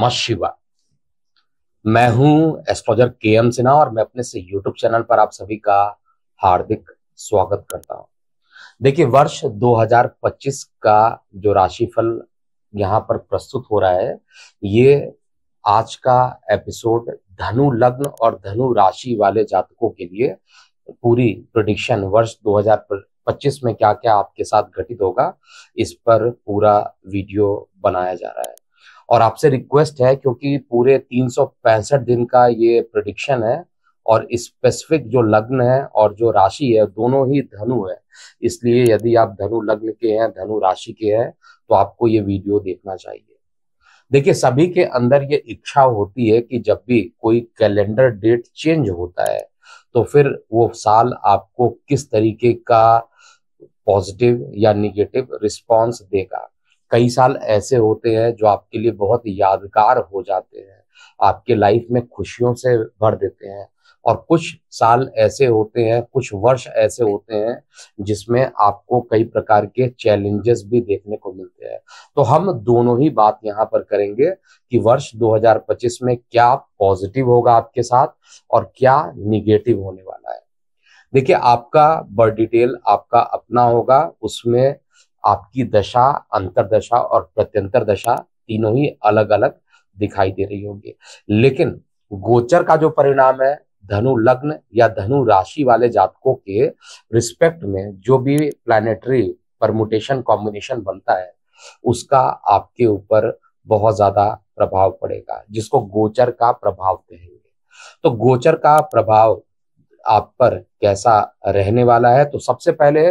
नमः शिवा मैं हूं एस्ट्रोलॉजर के एम सिन्हा और मैं अपने से यूट्यूब चैनल पर आप सभी का हार्दिक स्वागत करता हूं देखिए वर्ष 2025 का जो राशिफल यहाँ पर प्रस्तुत हो रहा है ये आज का एपिसोड धनु लग्न और धनु राशि वाले जातकों के लिए पूरी प्रोडिक्शन वर्ष 2025 में क्या क्या आपके साथ घटित होगा इस पर पूरा वीडियो बनाया जा रहा है और आपसे रिक्वेस्ट है क्योंकि पूरे तीन दिन का ये प्रडिक्शन है और स्पेसिफिक जो लग्न है और जो राशि है दोनों ही धनु है इसलिए यदि आप धनु लग्न के हैं धनु राशि के हैं तो आपको ये वीडियो देखना चाहिए देखिए सभी के अंदर ये इच्छा होती है कि जब भी कोई कैलेंडर डेट चेंज होता है तो फिर वो साल आपको किस तरीके का पॉजिटिव या निगेटिव रिस्पॉन्स देगा कई साल ऐसे होते हैं जो आपके लिए बहुत यादगार हो जाते हैं आपके लाइफ में खुशियों से भर देते हैं और कुछ साल ऐसे होते हैं कुछ वर्ष ऐसे होते हैं जिसमें आपको कई प्रकार के चैलेंजेस भी देखने को मिलते हैं तो हम दोनों ही बात यहाँ पर करेंगे कि वर्ष 2025 में क्या पॉजिटिव होगा आपके साथ और क्या निगेटिव होने वाला है देखिए आपका बर्थ डिटेल आपका अपना होगा उसमें आपकी दशा अंतरदशा और प्रत्यंतर दशा तीनों ही अलग अलग दिखाई दे रही होगी लेकिन गोचर का जो परिणाम है धनु लग्न या धनु राशि वाले जातकों के रिस्पेक्ट में जो भी प्लानिटरी परमुटेशन कॉम्बिनेशन बनता है उसका आपके ऊपर बहुत ज्यादा प्रभाव पड़ेगा जिसको गोचर का प्रभाव कहेंगे तो गोचर का प्रभाव आप पर कैसा रहने वाला है तो सबसे पहले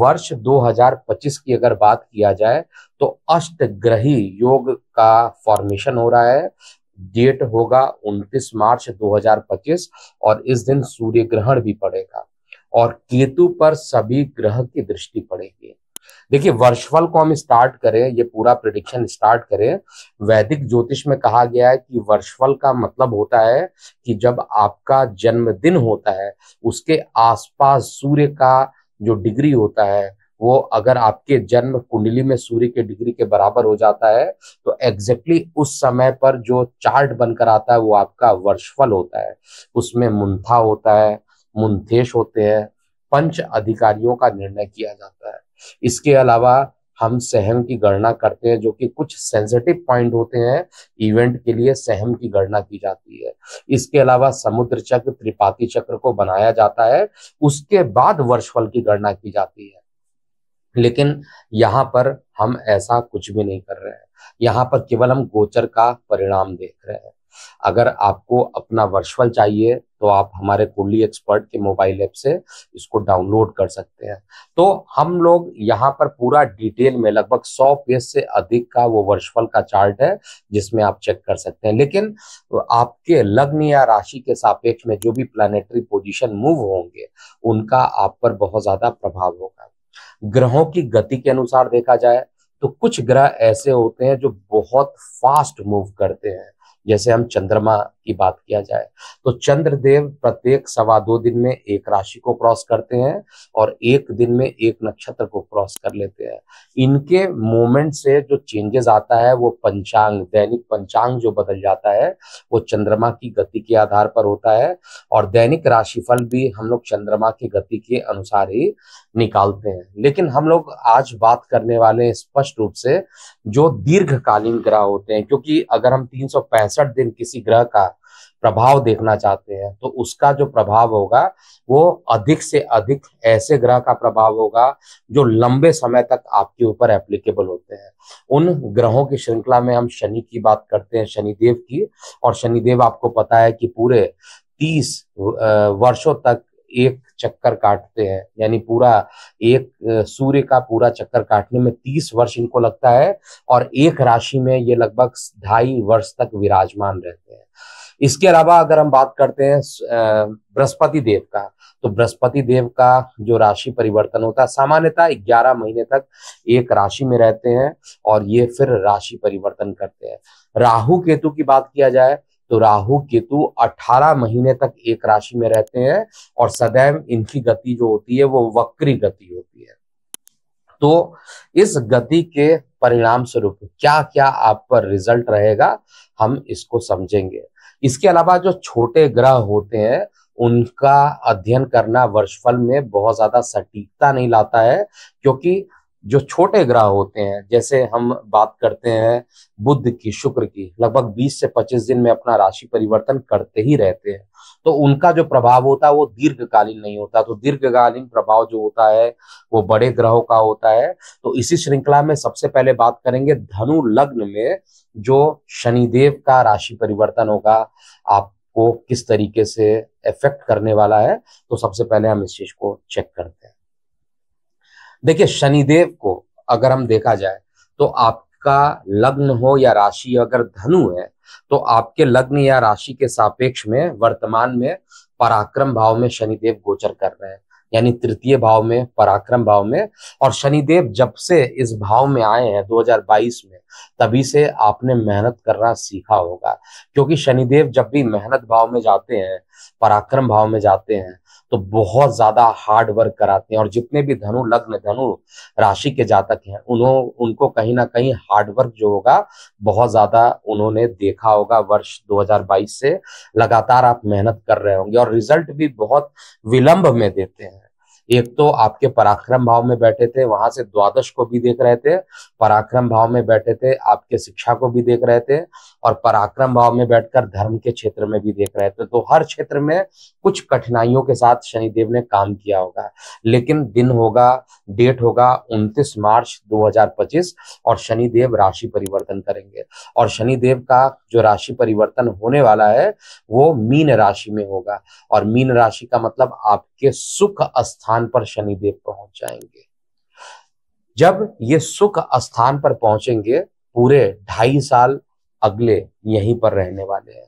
वर्ष 2025 की अगर बात किया जाए तो अष्टग्रही योग का फॉर्मेशन हो रहा है डेट होगा 29 मार्च 2025 और इस दिन सूर्य ग्रहण भी पड़ेगा और केतु पर सभी ग्रह की दृष्टि पड़ेगी देखिए वर्षफल को हम स्टार्ट करें ये पूरा प्रिडिक्शन स्टार्ट करें वैदिक ज्योतिष में कहा गया है कि वर्षफल का मतलब होता है कि जब आपका जन्मदिन होता है उसके आसपास सूर्य का जो डिग्री होता है वो अगर आपके जन्म कुंडली में सूर्य के डिग्री के बराबर हो जाता है तो एग्जैक्टली exactly उस समय पर जो चार्ट बनकर आता है वो आपका वर्षफल होता है उसमें मुंथा होता है मुंथेश होते हैं पंच अधिकारियों का निर्णय किया जाता है इसके अलावा हम सहम की गणना करते हैं जो कि कुछ सेंसिटिव पॉइंट होते हैं इवेंट के लिए सहम की गणना की जाती है इसके अलावा समुद्र चक्र त्रिपाती चक्र को बनाया जाता है उसके बाद वर्षफल की गणना की जाती है लेकिन यहाँ पर हम ऐसा कुछ भी नहीं कर रहे हैं यहाँ पर केवल हम गोचर का परिणाम देख रहे हैं अगर आपको अपना वर्चुअल चाहिए तो आप हमारे कुंडली एक्सपर्ट के मोबाइल ऐप से इसको डाउनलोड कर सकते हैं तो हम लोग यहाँ पर पूरा डिटेल में लगभग 100 पेज से अधिक का वो वर्चुअल का चार्ट है जिसमें आप चेक कर सकते हैं लेकिन आपके लग्न या राशि के सापेक्ष में जो भी प्लानिटरी पोजिशन मूव होंगे उनका आप पर बहुत ज्यादा प्रभाव होगा ग्रहों की गति के अनुसार देखा जाए तो कुछ ग्रह ऐसे होते हैं जो बहुत फास्ट मूव करते हैं जैसे हम चंद्रमा की बात किया जाए तो चंद्रदेव प्रत्येक सवा दो दिन में एक राशि को क्रॉस करते हैं और एक दिन में एक नक्षत्र को क्रॉस कर लेते हैं इनके मूवमेंट से जो चेंजेस आता है वो पंचांग दैनिक पंचांग जो बदल जाता है वो चंद्रमा की गति के आधार पर होता है और दैनिक राशिफल भी हम लोग चंद्रमा की गति के अनुसार ही निकालते हैं लेकिन हम लोग आज बात करने वाले स्पष्ट रूप से जो दीर्घकालीन ग्रह होते हैं क्योंकि अगर हम तीन पैंसठ दिन किसी ग्रह का प्रभाव देखना चाहते हैं तो उसका जो प्रभाव होगा वो अधिक से अधिक ऐसे ग्रह का प्रभाव होगा जो लंबे समय तक आपके ऊपर एप्लीकेबल होते हैं उन ग्रहों की श्रृंखला में हम शनि की बात करते हैं शनिदेव की और शनिदेव आपको पता है कि पूरे तीस वर्षों तक एक चक्कर काटते हैं यानी पूरा एक सूर्य का पूरा चक्कर काटने में तीस वर्ष इनको लगता है और एक राशि में ये लगभग ढाई वर्ष तक विराजमान रहते हैं इसके अलावा अगर हम बात करते हैं बृहस्पति देव का तो बृहस्पति देव का जो राशि परिवर्तन होता है सामान्यतः ग्यारह महीने तक एक राशि में रहते हैं और ये फिर राशि परिवर्तन करते हैं राहु केतु की बात किया जाए तो राहु केतु 18 महीने तक एक राशि में रहते हैं और सदैव इनकी गति जो होती है वो वक्री गति होती है तो इस गति के परिणाम स्वरूप क्या क्या आप पर रिजल्ट रहेगा हम इसको समझेंगे इसके अलावा जो छोटे ग्रह होते हैं उनका अध्ययन करना वर्षफल में बहुत ज्यादा सटीकता नहीं लाता है क्योंकि जो छोटे ग्रह होते हैं जैसे हम बात करते हैं बुद्ध की शुक्र की लगभग 20 से 25 दिन में अपना राशि परिवर्तन करते ही रहते हैं तो उनका जो प्रभाव होता है वो दीर्घकालीन नहीं होता तो दीर्घकालीन प्रभाव जो होता है वो बड़े ग्रहों का होता है तो इसी श्रृंखला में सबसे पहले बात करेंगे धनु लग्न में जो शनिदेव का राशि परिवर्तन होगा आप को किस तरीके से इफेक्ट करने वाला है तो सबसे पहले हम इस चीज को चेक करते हैं देखिए शनिदेव को अगर हम देखा जाए तो आपका लग्न हो या राशि अगर धनु है तो आपके लग्न या राशि के सापेक्ष में वर्तमान में पराक्रम भाव में शनिदेव गोचर कर रहे हैं यानी तृतीय भाव में पराक्रम भाव में और शनिदेव जब से इस भाव में आए हैं 2022 में तभी से आपने मेहनत करना सीखा होगा क्योंकि शनिदेव जब भी मेहनत भाव में जाते हैं पराक्रम भाव में जाते हैं तो बहुत ज्यादा हार्ड वर्क कराते हैं और जितने भी धनु लग्न धनु राशि के जातक हैं उन्हों उनको कहीं ना कहीं हार्ड वर्क जो होगा बहुत ज्यादा उन्होंने देखा होगा वर्ष 2022 से लगातार आप मेहनत कर रहे होंगे और रिजल्ट भी बहुत विलंब में देते हैं एक तो आपके पराक्रम भाव में बैठे थे वहां से द्वादश को भी देख रहे थे पराक्रम भाव में बैठे थे आपके शिक्षा को भी देख रहे थे और पराक्रम भाव में बैठकर धर्म के क्षेत्र में भी देख रहे थे तो हर क्षेत्र में कुछ कठिनाइयों के साथ शनिदेव ने काम किया होगा लेकिन दिन होगा डेट होगा 29 मार्च 2025 और शनिदेव राशि परिवर्तन करेंगे और शनिदेव का जो राशि परिवर्तन होने वाला है वो मीन राशि में होगा और मीन राशि का मतलब आपके सुख स्थान पर शनिदेव पहुंच जाएंगे जब ये सुख स्थान पर पहुंचेंगे पूरे ढाई साल अगले यहीं पर रहने वाले हैं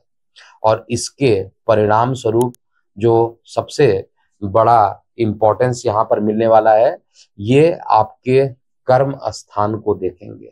और इसके परिणाम स्वरूप जो सबसे बड़ा इंपॉर्टेंस यहाँ पर मिलने वाला है ये आपके कर्म स्थान को देखेंगे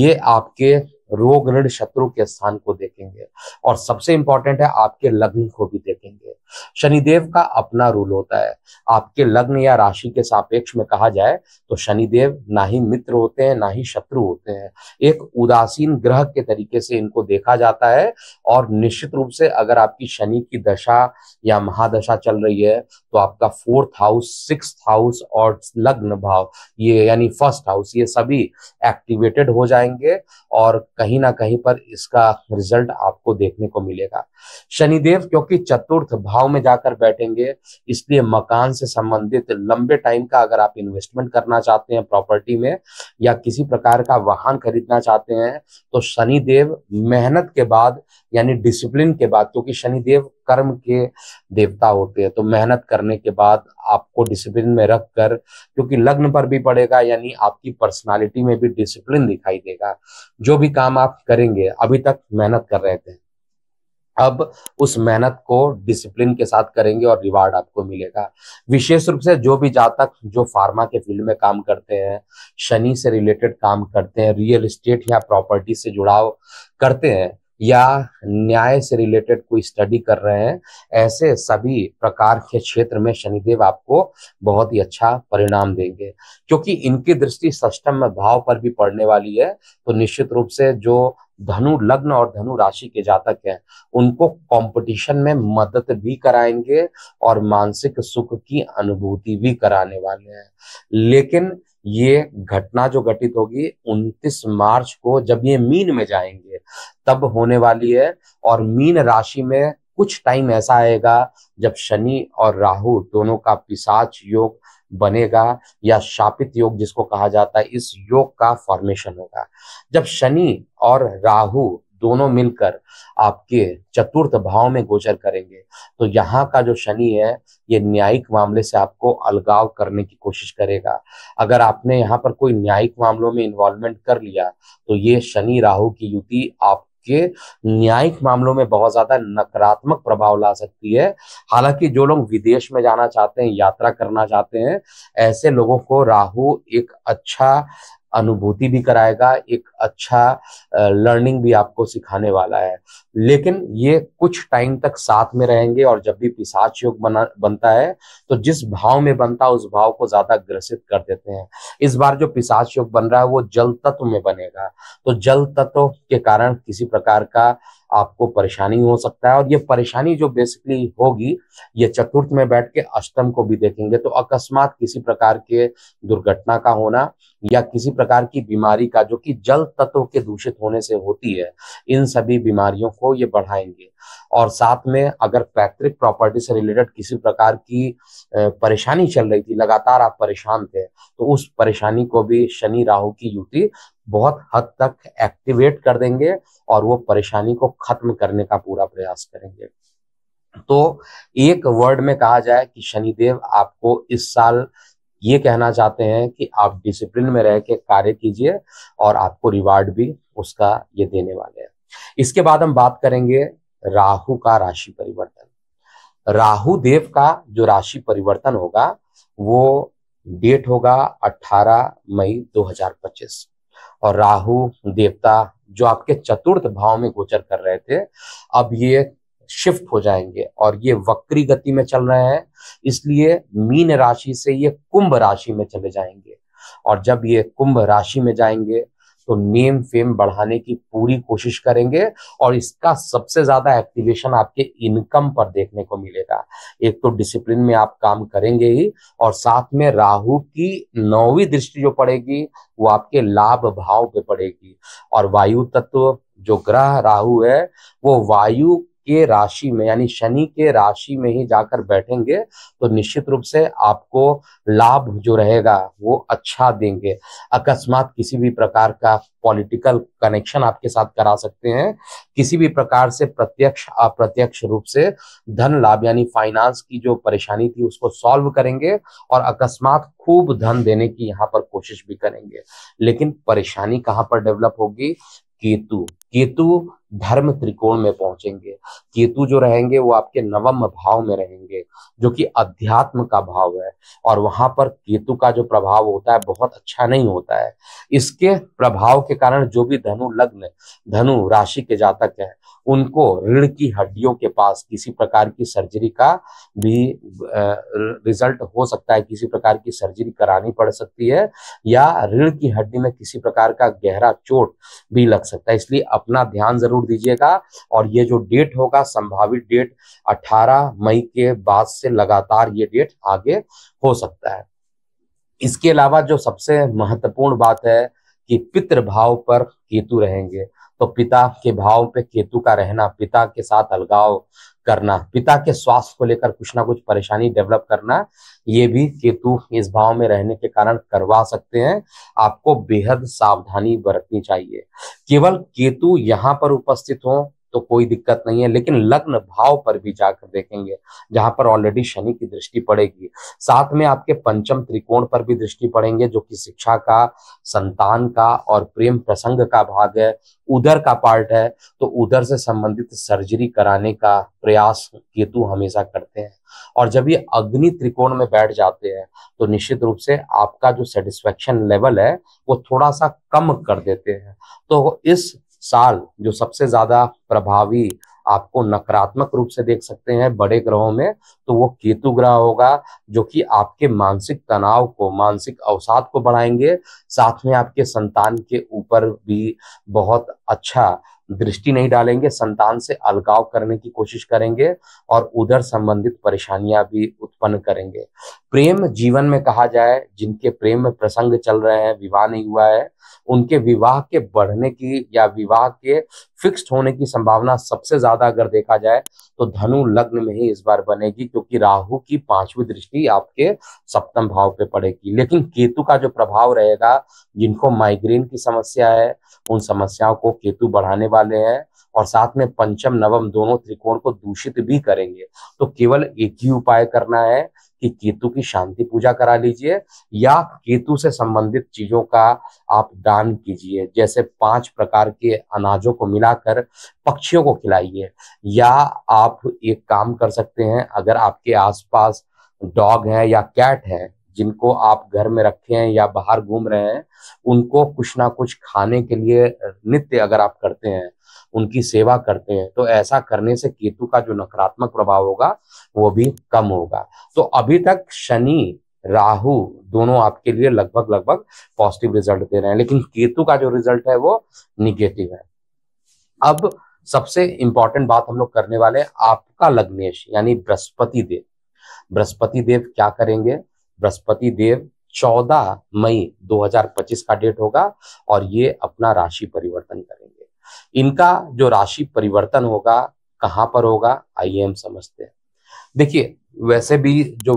ये आपके रोग ऋण शत्रु के स्थान को देखेंगे और सबसे इंपॉर्टेंट है आपके लग्न को भी देखेंगे शनिदेव का अपना रूल होता है आपके लग्न या राशि के सापेक्ष में कहा जाए तो शनिदेव ना ही मित्र होते हैं ना ही शत्रु होते हैं एक उदासीन ग्रह के तरीके से इनको देखा जाता है और निश्चित रूप से अगर आपकी शनि की दशा या महादशा चल रही है तो आपका फोर्थ हाउस सिक्स हाउस और लग्न भाव ये यानी फर्स्ट हाउस ये सभी एक्टिवेटेड हो जाएंगे और कहीं ना कहीं पर इसका रिजल्ट आपको देखने को मिलेगा शनिदेव क्योंकि चतुर्थ भाव में जाकर बैठेंगे इसलिए मकान से संबंधित लंबे टाइम का अगर आप इन्वेस्टमेंट करना चाहते हैं प्रॉपर्टी में या किसी प्रकार का वाहन खरीदना चाहते हैं तो शनिदेव मेहनत के बाद यानी डिसिप्लिन के बाद क्योंकि शनिदेव कर्म के देवता होते हैं तो मेहनत करने के बाद आपको डिसिप्लिन में रख कर क्योंकि लग्न पर भी पड़ेगा यानी आपकी पर्सनालिटी में भी डिसिप्लिन दिखाई देगा जो भी काम आप करेंगे अभी तक मेहनत कर रहे थे अब उस मेहनत को डिसिप्लिन के साथ करेंगे और रिवार्ड आपको मिलेगा विशेष रूप से जो भी जातक जो फार्मा के फील्ड में काम करते हैं शनि से रिलेटेड काम करते हैं रियल इस्टेट या प्रॉपर्टी से जुड़ाव करते हैं या न्याय से रिलेटेड कोई स्टडी कर रहे हैं ऐसे सभी प्रकार के क्षेत्र में शनिदेव आपको बहुत ही अच्छा परिणाम देंगे क्योंकि इनकी दृष्टि सष्टम में भाव पर भी पड़ने वाली है तो निश्चित रूप से जो धनु लग्न और धनु राशि के जातक हैं उनको कंपटीशन में मदद भी कराएंगे और मानसिक सुख की अनुभूति भी कराने वाले हैं लेकिन ये घटना जो घटित होगी 29 मार्च को जब ये मीन में जाएंगे तब होने वाली है और मीन राशि में कुछ टाइम ऐसा आएगा जब शनि और राहु दोनों का पिसाच योग बनेगा या शापित योग जिसको कहा जाता है इस योग का फॉर्मेशन होगा जब शनि और राहु दोनों मिलकर आपके चतुर्थ भाव में गोचर करेंगे तो यहाँ का जो शनि है ये न्यायिक मामले से आपको अलगाव करने की कोशिश करेगा अगर आपने यहाँ पर कोई न्यायिक मामलों में इन्वॉल्वमेंट कर लिया तो ये शनि राहु की युति आप के न्यायिक मामलों में बहुत ज्यादा नकारात्मक प्रभाव ला सकती है हालांकि जो लोग विदेश में जाना चाहते हैं यात्रा करना चाहते हैं ऐसे लोगों को राहु एक अच्छा अनुभूति भी कराएगा एक अच्छा लर्निंग भी आपको सिखाने वाला है लेकिन ये कुछ टाइम तक साथ में रहेंगे और जब भी पिसाच योग बना बनता है तो जिस भाव में बनता है उस भाव को ज्यादा ग्रसित कर देते हैं इस बार जो पिसाच योग बन रहा है वो जल तत्व में बनेगा तो जल तत्व के कारण किसी प्रकार का आपको परेशानी हो सकता है और ये परेशानी जो बेसिकली होगी ये चतुर्थ में बैठ के अष्टम को भी देखेंगे तो अकस्मात किसी प्रकार के दुर्घटना का होना या किसी प्रकार की बीमारी का जो कि जल तत्व के दूषित होने से होती है इन सभी बीमारियों को ये बढ़ाएंगे और साथ में अगर पैतृक प्रॉपर्टी से रिलेटेड किसी प्रकार की परेशानी चल रही थी लगातार आप परेशान थे तो उस परेशानी को भी शनि राहु की युति बहुत हद तक एक्टिवेट कर देंगे और वो परेशानी को खत्म करने का पूरा प्रयास करेंगे तो एक वर्ड में कहा जाए कि शनिदेव आपको इस साल ये कहना चाहते हैं कि आप डिसिप्लिन में रह के कार्य कीजिए और आपको रिवार्ड भी उसका ये देने वाले हैं इसके बाद हम बात करेंगे राहु का राशि परिवर्तन राहु देव का जो राशि परिवर्तन होगा वो डेट होगा 18 मई 2025 और राहु देवता जो आपके चतुर्थ भाव में गोचर कर रहे थे अब ये शिफ्ट हो जाएंगे और ये वक्री गति में चल रहे हैं इसलिए मीन राशि से ये कुंभ राशि में चले जाएंगे और जब ये कुंभ राशि में जाएंगे तो नेम फेम बढ़ाने की पूरी कोशिश करेंगे और इसका सबसे ज्यादा एक्टिवेशन आपके इनकम पर देखने को मिलेगा एक तो डिसिप्लिन में आप काम करेंगे ही और साथ में राहु की नौवीं दृष्टि जो पड़ेगी वो आपके लाभ भाव पे पड़ेगी और वायु तत्व जो ग्रह राहु है वो वायु के राशि में यानी शनि के राशि में ही जाकर बैठेंगे तो निश्चित रूप से आपको लाभ जो रहेगा वो अच्छा देंगे अकस्मात किसी भी प्रकार का पॉलिटिकल कनेक्शन आपके साथ करा सकते हैं किसी भी प्रकार से प्रत्यक्ष अप्रत्यक्ष रूप से धन लाभ यानी फाइनेंस की जो परेशानी थी उसको सॉल्व करेंगे और अकस्मात खूब धन देने की यहाँ पर कोशिश भी करेंगे लेकिन परेशानी कहाँ पर डेवलप होगी केतु केतु धर्म त्रिकोण में पहुंचेंगे केतु जो रहेंगे वो आपके नवम भाव में रहेंगे जो कि अध्यात्म का भाव है और वहां पर केतु का जो प्रभाव होता है बहुत अच्छा नहीं होता है इसके प्रभाव के कारण जो भी धनु लग्न धनु राशि के जातक है उनको ऋण की हड्डियों के पास किसी प्रकार की सर्जरी का भी रिजल्ट हो सकता है किसी प्रकार की सर्जरी करानी पड़ सकती है या ऋण की हड्डी में किसी प्रकार का गहरा चोट भी लग सकता है इसलिए अपना ध्यान जरूर दीजिएगा और ये जो डेट होगा संभावित डेट 18 मई के बाद से लगातार ये डेट आगे हो सकता है इसके अलावा जो सबसे महत्वपूर्ण बात है कि पितृभाव पर केतु रहेंगे तो पिता के भाव पे केतु का रहना पिता के साथ अलगाव करना पिता के स्वास्थ्य को लेकर कुछ ना कुछ परेशानी डेवलप करना ये भी केतु इस भाव में रहने के कारण करवा सकते हैं आपको बेहद सावधानी बरतनी चाहिए केवल केतु यहाँ पर उपस्थित हो तो कोई दिक्कत नहीं है लेकिन लग्न भाव पर भी जाकर देखेंगे जहां पर ऑलरेडी शनि की दृष्टि पड़ेगी साथ में आपके पंचम त्रिकोण पर भी दृष्टि पड़ेंगे जो कि शिक्षा का संतान का और प्रेम प्रसंग का भाग है उधर का पार्ट है तो उधर से संबंधित सर्जरी कराने का प्रयास केतु हमेशा करते हैं और जब ये अग्नि त्रिकोण में बैठ जाते हैं तो निश्चित रूप से आपका जो सेटिस्फेक्शन लेवल है वो थोड़ा सा कम कर देते हैं तो इस साल जो सबसे ज्यादा प्रभावी आपको नकारात्मक रूप से देख सकते हैं बड़े ग्रहों में तो वो केतु ग्रह होगा जो कि आपके मानसिक तनाव को मानसिक अवसाद को बढ़ाएंगे साथ में आपके संतान के ऊपर भी बहुत अच्छा दृष्टि नहीं डालेंगे संतान से अलगाव करने की कोशिश करेंगे और उधर संबंधित परेशानियां भी उत्पन्न करेंगे प्रेम जीवन में कहा जाए जिनके प्रेम में प्रसंग चल रहे हैं विवाह नहीं हुआ है उनके विवाह के बढ़ने की या विवाह के फिक्स्ड होने की संभावना सबसे ज्यादा अगर देखा जाए तो धनु लग्न में ही इस बार बनेगी क्योंकि राहु की पांचवी दृष्टि आपके सप्तम भाव पे पड़ेगी लेकिन केतु का जो प्रभाव रहेगा जिनको माइग्रेन की समस्या है उन समस्याओं को केतु बढ़ाने वाले हैं और साथ में पंचम नवम दोनों त्रिकोण को दूषित भी करेंगे तो केवल एक ही उपाय करना है कि केतु की शांति पूजा करा लीजिए या केतु से संबंधित चीजों का आप दान कीजिए जैसे पांच प्रकार के अनाजों को मिलाकर पक्षियों को खिलाइए या आप एक काम कर सकते हैं अगर आपके आसपास डॉग है या कैट है जिनको आप घर में रखे हैं या बाहर घूम रहे हैं उनको कुछ ना कुछ खाने के लिए नित्य अगर आप करते हैं उनकी सेवा करते हैं तो ऐसा करने से केतु का जो नकारात्मक प्रभाव होगा वो भी कम होगा तो अभी तक शनि राहु दोनों आपके लिए लगभग लगभग पॉजिटिव रिजल्ट दे रहे हैं लेकिन केतु का जो रिजल्ट है वो निगेटिव है अब सबसे इंपॉर्टेंट बात हम लोग करने वाले आपका लग्नेश यानी बृहस्पति देव बृहस्पति देव क्या करेंगे बृहस्पति देव 14 मई 2025 का डेट होगा और ये अपना राशि परिवर्तन करेंगे इनका जो राशि परिवर्तन होगा कहाँ पर होगा आइए हम समझते हैं देखिए वैसे भी जो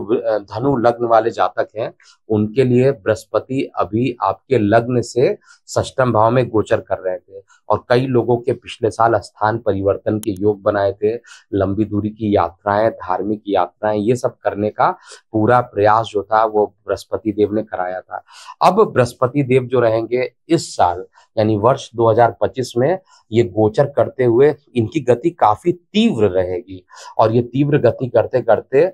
धनु लग्न वाले जातक हैं उनके लिए बृहस्पति अभी आपके लग्न से सष्टम भाव में गोचर कर रहे थे और कई लोगों के पिछले साल स्थान परिवर्तन के योग बनाए थे लंबी दूरी की यात्राएं धार्मिक यात्राएं ये सब करने का पूरा प्रयास जो था वो बृहस्पति देव ने कराया था अब बृहस्पति देव जो रहेंगे इस साल यानी वर्ष 2025 में ये गोचर करते हुए इनकी गति काफी तीव्र रहेगी और ये तीव्र गति करते करते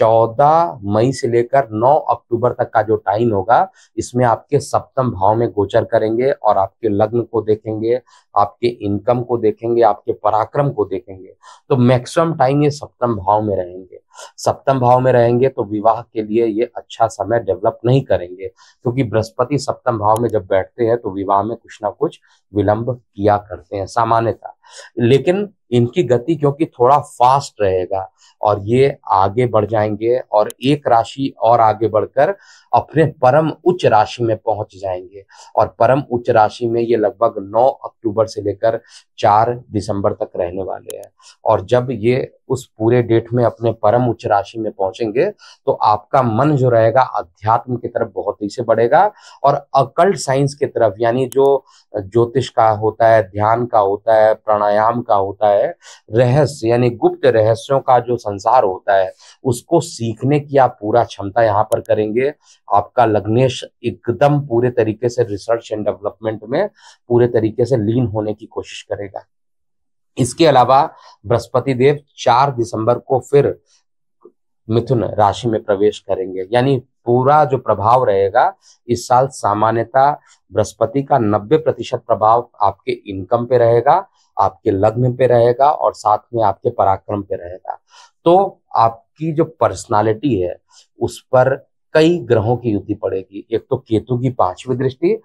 14 मई से लेकर 9 अक्टूबर तक का जो टाइम होगा इसमें आपके सप्तम भाव में गोचर करेंगे और आपके लग्न को देखेंगे आपके इनकम को देखेंगे आपके पराक्रम को देखेंगे तो मैक्सिमम टाइम ये सप्तम भाव में रहेंगे सप्तम भाव में रहेंगे तो विवाह के लिए ये अच्छा समय डेवलप नहीं करेंगे क्योंकि बृहस्पति सप्तम भाव में जब बैठते हैं तो विवाह में कुछ ना कुछ विलंब किया करते हैं सामान्यता लेकिन इनकी गति क्योंकि थोड़ा फास्ट रहेगा और ये आगे बढ़ जाएंगे और एक राशि और आगे बढ़कर अपने परम उच्च राशि में पहुंच जाएंगे और परम उच्च राशि में ये लगभग 9 अक्टूबर से लेकर चार दिसंबर तक रहने वाले हैं और जब ये उस पूरे डेट में अपने परम उच्च राशि में पहुंचेंगे तो आपका मन जो रहेगा अध्यात्म की तरफ बहुत ही से बढ़ेगा और अकल्ट साइंस की तरफ यानी जो ज्योतिष का होता है ध्यान का होता है प्राणायाम का होता है रहस्य यानी गुप्त रहस्यों का जो संसार होता है उसको सीखने की आप पूरा क्षमता यहाँ पर करेंगे आपका लग्नेश एकदम पूरे तरीके से रिसर्च एंड डेवलपमेंट में पूरे तरीके से लीन होने की कोशिश करेगा इसके अलावा बृहस्पति देव चार दिसंबर को फिर मिथुन राशि में प्रवेश करेंगे यानी पूरा जो प्रभाव रहेगा इस साल सामान्यता बृहस्पति का 90 प्रतिशत प्रभाव आपके इनकम पे रहेगा आपके लग्न पे रहेगा और साथ में आपके पराक्रम पे रहेगा तो आपकी जो पर्सनालिटी है उस पर कई ग्रहों की युति पड़ेगी एक तो केतु की पांचवी दृष्टि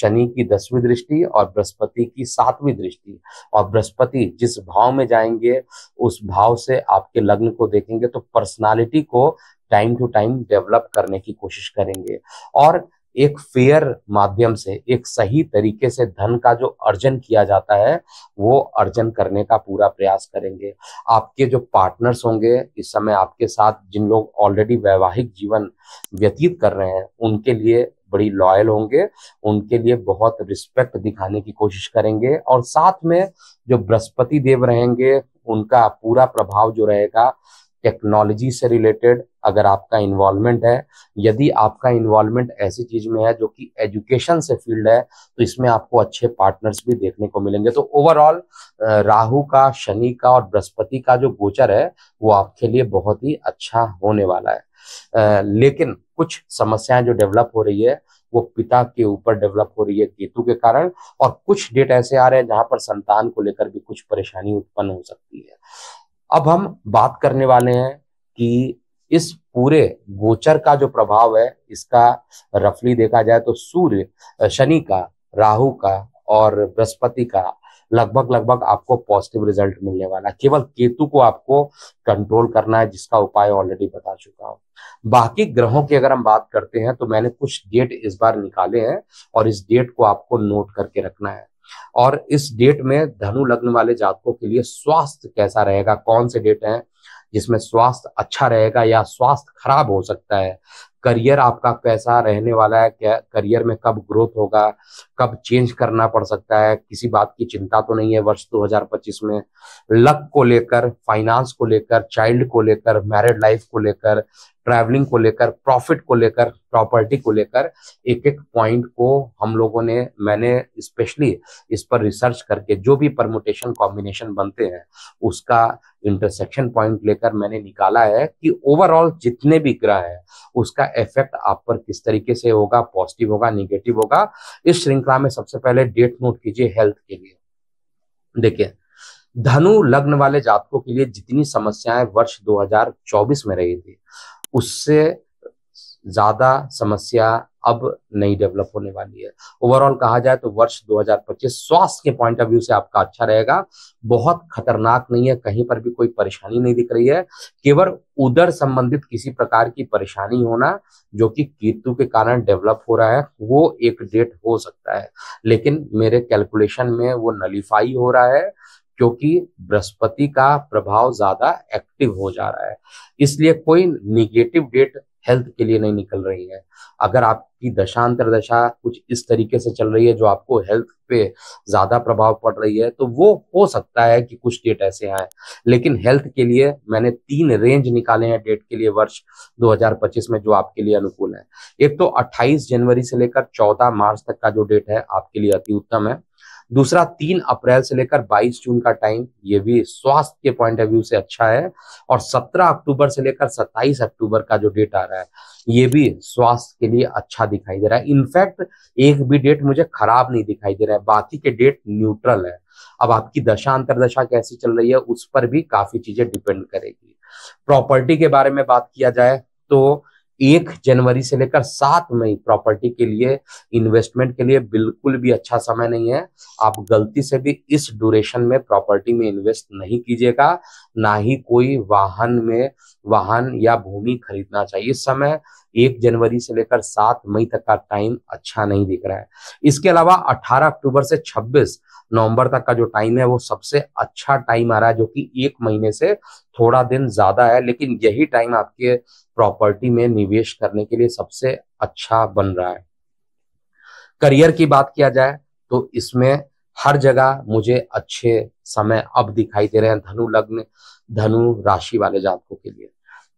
शनि की दसवीं दृष्टि और बृहस्पति की सातवीं दृष्टि और बृहस्पति जिस भाव में जाएंगे उस भाव से आपके लग्न को देखेंगे तो पर्सनालिटी को टाइम टू टाइम डेवलप करने की कोशिश करेंगे और एक फेयर माध्यम से एक सही तरीके से धन का जो अर्जन किया जाता है वो अर्जन करने का पूरा प्रयास करेंगे आपके जो पार्टनर्स होंगे इस समय आपके साथ जिन लोग ऑलरेडी वैवाहिक जीवन व्यतीत कर रहे हैं उनके लिए बड़ी लॉयल होंगे उनके लिए बहुत रिस्पेक्ट दिखाने की कोशिश करेंगे और साथ में जो बृहस्पति देव रहेंगे उनका पूरा प्रभाव जो रहेगा टेक्नोलॉजी से रिलेटेड अगर आपका इन्वॉल्वमेंट है यदि आपका इन्वॉल्वमेंट ऐसी चीज में है जो कि एजुकेशन से फील्ड है तो इसमें आपको अच्छे पार्टनर्स भी देखने को मिलेंगे तो ओवरऑल राहु का शनि का और बृहस्पति का जो गोचर है वो आपके लिए बहुत ही अच्छा होने वाला है लेकिन कुछ समस्याएं जो डेवलप हो रही है वो पिता के ऊपर डेवलप हो रही है केतु के कारण और कुछ डेट ऐसे आ रहे हैं जहां पर संतान को लेकर भी कुछ परेशानी उत्पन्न हो सकती है अब हम बात करने वाले हैं कि इस पूरे गोचर का जो प्रभाव है इसका रफली देखा जाए तो सूर्य शनि का राहु का और बृहस्पति का लगभग लगभग आपको पॉजिटिव रिजल्ट मिलने वाला है केवल केतु को आपको कंट्रोल करना है जिसका उपाय ऑलरेडी बता चुका हूं बाकी ग्रहों की अगर हम बात करते हैं तो मैंने कुछ डेट इस बार निकाले हैं और इस डेट को आपको नोट करके रखना है और इस डेट में धनु लग्न वाले जातकों के लिए स्वास्थ्य कैसा रहेगा कौन से डेट है जिसमें स्वास्थ्य अच्छा रहेगा या स्वास्थ्य खराब हो सकता है करियर आपका कैसा रहने वाला है क्या करियर में कब ग्रोथ होगा कब चेंज करना पड़ सकता है किसी बात की चिंता तो नहीं है वर्ष 2025 में लक को लेकर फाइनेंस को लेकर चाइल्ड को लेकर मैरिड लाइफ को लेकर ट्रैवलिंग को लेकर प्रॉफिट को लेकर प्रॉपर्टी को लेकर एक एक पॉइंट को हम लोगों ने मैंने स्पेशली इस पर रिसर्च करके जो भी परमोटेशन कॉम्बिनेशन बनते हैं उसका इंटरसेक्शन पॉइंट लेकर मैंने निकाला है कि ओवरऑल जितने भी ग्रह हैं उसका इफेक्ट आप पर किस तरीके से होगा पॉजिटिव होगा निगेटिव होगा इस श्रृंखला में सबसे पहले डेट नोट कीजिए हेल्थ के लिए देखिए धनु लग्न वाले जातकों के लिए जितनी समस्याएं वर्ष 2024 में रही थी उससे ज्यादा समस्या अब नहीं डेवलप होने वाली है ओवरऑल कहा जाए तो वर्ष 2025 स्वास्थ्य के पॉइंट ऑफ व्यू से आपका अच्छा रहेगा बहुत खतरनाक नहीं है कहीं पर भी कोई परेशानी नहीं दिख रही है केवल उदर संबंधित किसी प्रकार की परेशानी होना जो कि केतु के कारण डेवलप हो रहा है वो एक डेट हो सकता है लेकिन मेरे कैलकुलेशन में वो नलीफाई हो रहा है क्योंकि बृहस्पति का प्रभाव ज्यादा एक्टिव हो जा रहा है इसलिए कोई निगेटिव डेट हेल्थ के लिए नहीं निकल रही है अगर आपकी दशांतर दशा कुछ इस तरीके से चल रही है जो आपको हेल्थ पे ज्यादा प्रभाव पड़ रही है तो वो हो सकता है कि कुछ डेट ऐसे आए लेकिन हेल्थ के लिए मैंने तीन रेंज निकाले हैं डेट के लिए वर्ष 2025 में जो आपके लिए अनुकूल है एक तो 28 जनवरी से लेकर 14 मार्च तक का जो डेट है आपके लिए अति उत्तम है दूसरा तीन अप्रैल से लेकर बाईस जून का टाइम ये भी स्वास्थ्य के पॉइंट ऑफ व्यू से अच्छा है और सत्रह अक्टूबर से लेकर सत्ताईस अक्टूबर का जो डेट आ रहा है ये भी स्वास्थ्य के लिए अच्छा दिखाई दे रहा है इनफैक्ट एक भी डेट मुझे खराब नहीं दिखाई दे रहा है बाकी के डेट न्यूट्रल है अब आपकी दशा अंतरदशा कैसी चल रही है उस पर भी काफी चीजें डिपेंड करेगी प्रॉपर्टी के बारे में बात किया जाए तो एक जनवरी से लेकर सात मई प्रॉपर्टी के लिए इन्वेस्टमेंट के लिए बिल्कुल भी अच्छा समय नहीं है आप गलती से भी इस ड्यूरेशन में प्रॉपर्टी में इन्वेस्ट नहीं कीजिएगा ना ही कोई वाहन में वाहन या भूमि खरीदना चाहिए इस समय एक जनवरी से लेकर सात मई तक का टाइम अच्छा नहीं दिख रहा है इसके अलावा अठारह अक्टूबर से छब्बीस नवंबर तक का जो टाइम है वो सबसे अच्छा टाइम आ रहा है जो कि एक महीने से थोड़ा दिन ज्यादा है लेकिन यही टाइम आपके प्रॉपर्टी में निवेश करने के लिए सबसे अच्छा बन रहा है करियर की बात किया जाए तो इसमें हर जगह मुझे अच्छे समय अब दिखाई दे रहे हैं धनु लग्न धनु राशि वाले जातकों के लिए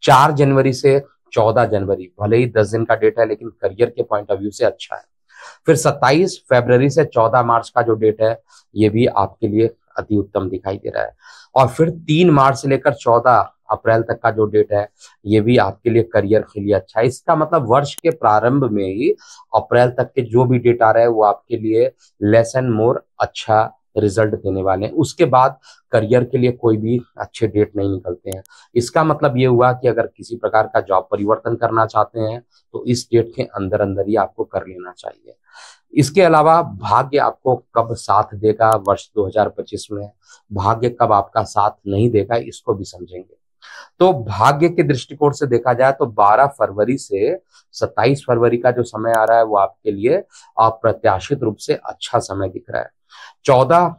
चार जनवरी से चौदह जनवरी भले ही दस दिन का डेट है लेकिन करियर के पॉइंट ऑफ व्यू से अच्छा है फिर सत्ताईस फरवरी से चौदह मार्च का जो डेट है ये भी आपके लिए अति उत्तम दिखाई दे रहा है और फिर तीन मार्च से लेकर चौदह अप्रैल तक का जो डेट है ये भी आपके लिए करियर के लिए अच्छा है इसका मतलब वर्ष के प्रारंभ में ही अप्रैल तक के जो भी डेट आ रहा है वो आपके लिए लेसन मोर अच्छा रिजल्ट देने वाले हैं उसके बाद करियर के लिए कोई भी अच्छे डेट नहीं निकलते हैं इसका मतलब ये हुआ कि अगर किसी प्रकार का जॉब परिवर्तन करना चाहते हैं तो इस डेट के अंदर अंदर ही आपको कर लेना चाहिए इसके अलावा भाग्य आपको कब साथ देगा वर्ष 2025 में भाग्य कब आपका साथ नहीं देगा इसको भी समझेंगे तो भाग्य के दृष्टिकोण से देखा जाए तो 12 फरवरी से 27 फरवरी का जो समय आ रहा है वो आपके लिए अप्रत्याशित रूप से अच्छा समय दिख रहा है 14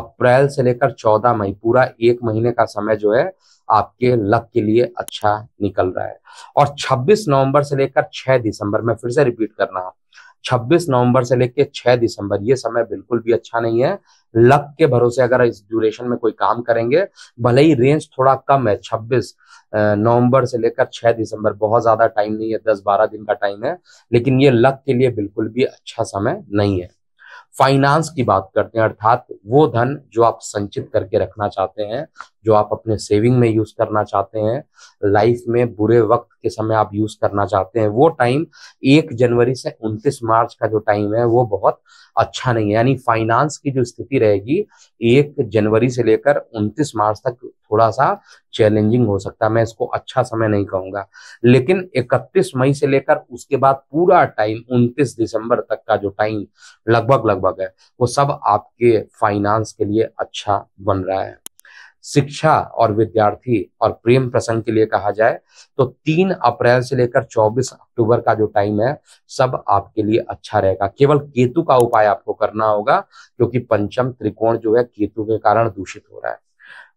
अप्रैल से लेकर 14 मई पूरा एक महीने का समय जो है आपके लक के लिए अच्छा निकल रहा है और 26 नवंबर से लेकर 6 दिसंबर में फिर से रिपीट करना छब्बीस नवंबर से लेकर छह दिसंबर ये समय बिल्कुल भी अच्छा नहीं है लक के भरोसे अगर इस ड्यूरेशन में कोई काम करेंगे भले ही रेंज थोड़ा कम है 26 नवंबर से लेकर 6 दिसंबर बहुत ज्यादा टाइम नहीं है 10-12 दिन का टाइम है लेकिन ये लक के लिए बिल्कुल भी अच्छा समय नहीं है फाइनेंस की बात करते हैं अर्थात वो धन जो आप संचित करके रखना चाहते हैं जो आप अपने सेविंग में यूज करना चाहते हैं लाइफ में बुरे वक्त के समय आप यूज करना चाहते हैं वो टाइम एक जनवरी से उनतीस मार्च का जो टाइम है वो बहुत अच्छा नहीं है यानी फाइनेंस की जो स्थिति रहेगी एक जनवरी से लेकर उनतीस मार्च तक थोड़ा सा चैलेंजिंग हो सकता है मैं इसको अच्छा समय नहीं कहूंगा लेकिन 31 मई से लेकर उसके बाद पूरा टाइम 29 दिसंबर तक का जो टाइम लगभग लगभग है वो सब आपके फाइनेंस के लिए अच्छा बन रहा है शिक्षा और विद्यार्थी और प्रेम प्रसंग के लिए कहा जाए तो तीन अप्रैल से लेकर चौबीस अक्टूबर का जो टाइम है सब आपके लिए अच्छा रहेगा केवल केतु का उपाय आपको करना होगा क्योंकि पंचम त्रिकोण जो है केतु के कारण दूषित हो रहा है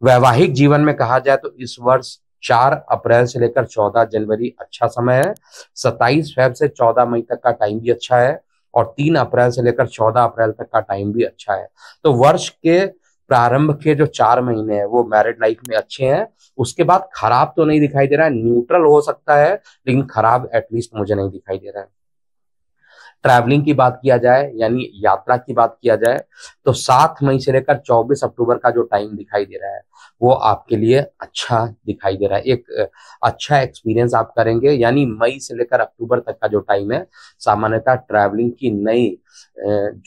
वैवाहिक जीवन में कहा जाए तो इस वर्ष चार अप्रैल से लेकर चौदह जनवरी अच्छा समय है सत्ताईस फेब से चौदह मई तक का टाइम भी अच्छा है और तीन अप्रैल से लेकर चौदह अप्रैल तक का टाइम भी अच्छा है तो वर्ष के प्रारंभ के जो चार महीने हैं वो मैरिड लाइफ में अच्छे हैं उसके बाद खराब तो नहीं दिखाई दे रहा है न्यूट्रल हो सकता है लेकिन खराब एटलीस्ट मुझे नहीं दिखाई दे रहा है ट्रैवलिंग की बात किया जाए यानी यात्रा की बात किया जाए तो सात मई से लेकर चौबीस अक्टूबर का जो टाइम दिखाई दे रहा है वो आपके लिए अच्छा दिखाई दे रहा है एक अच्छा एक्सपीरियंस आप करेंगे यानी मई से लेकर अक्टूबर तक का जो टाइम है सामान्यतः ट्रैवलिंग की नई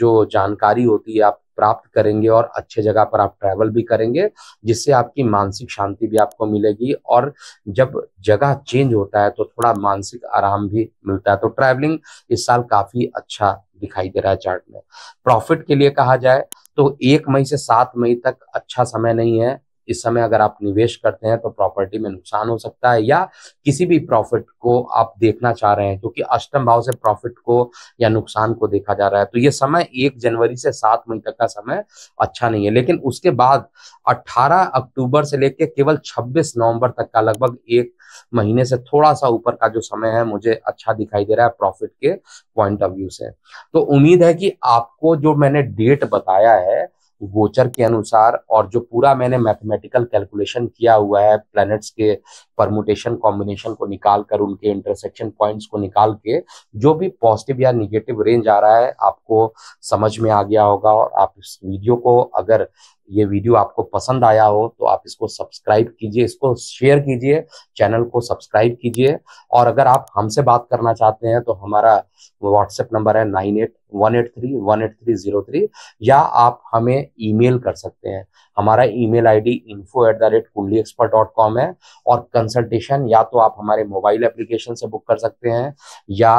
जो जानकारी होती है आप प्राप्त करेंगे और अच्छे जगह पर आप ट्रैवल भी करेंगे जिससे आपकी मानसिक शांति भी आपको मिलेगी और जब जगह चेंज होता है तो थोड़ा मानसिक आराम भी मिलता है तो ट्रैवलिंग इस साल काफी अच्छा दिखाई दे रहा है चार्ट में प्रॉफिट के लिए कहा जाए तो एक मई से सात मई तक अच्छा समय नहीं है इस समय अगर आप निवेश करते हैं तो प्रॉपर्टी में नुकसान हो सकता है या किसी भी प्रॉफिट को आप देखना चाह रहे हैं क्योंकि अष्टम भाव से प्रॉफिट को या नुकसान को देखा जा रहा है तो ये समय एक जनवरी से सात मई तक का समय अच्छा नहीं है लेकिन उसके बाद अट्ठारह अक्टूबर से लेकर केवल छब्बीस नवंबर तक का लगभग एक महीने से थोड़ा सा ऊपर का जो समय है मुझे अच्छा दिखाई दे रहा है प्रॉफिट के पॉइंट ऑफ व्यू से तो उम्मीद है कि आपको जो मैंने डेट बताया है गोचर के अनुसार और जो पूरा मैंने मैथमेटिकल कैलकुलेशन किया हुआ है प्लैनेट्स के परमुटेशन कॉम्बिनेशन को निकाल कर उनके इंटरसेक्शन पॉइंट्स को निकाल के जो भी पॉजिटिव या निगेटिव रेंज आ रहा है आपको समझ में आ गया होगा और आप इस वीडियो को अगर ये वीडियो आपको पसंद आया हो तो आप इसको सब्सक्राइब कीजिए इसको शेयर कीजिए चैनल को सब्सक्राइब कीजिए और अगर आप हमसे बात करना चाहते हैं तो हमारा व्हाट्सएप नंबर है nine eight one eight three one eight three zero three या आप हमें ईमेल कर सकते हैं हमारा email ID info at the rate Kundli expert dot com है और कंसल्टेशन या तो आप हमारे मोबाइल एप्लीकेशन से बुक कर सकते हैं या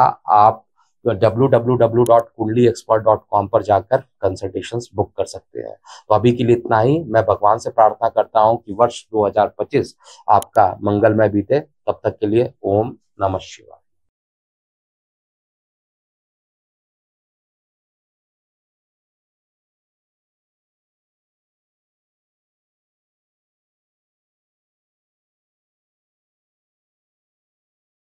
आप तो www.kundliexpert.com पर जाकर कंसल्टेशन बुक कर सकते हैं तो अभी के लिए इतना ही मैं भगवान से प्रार्थना करता हूँ कि वर्ष 2025 आपका मंगलमय बीते तब तक के लिए ओम नमः शिवाय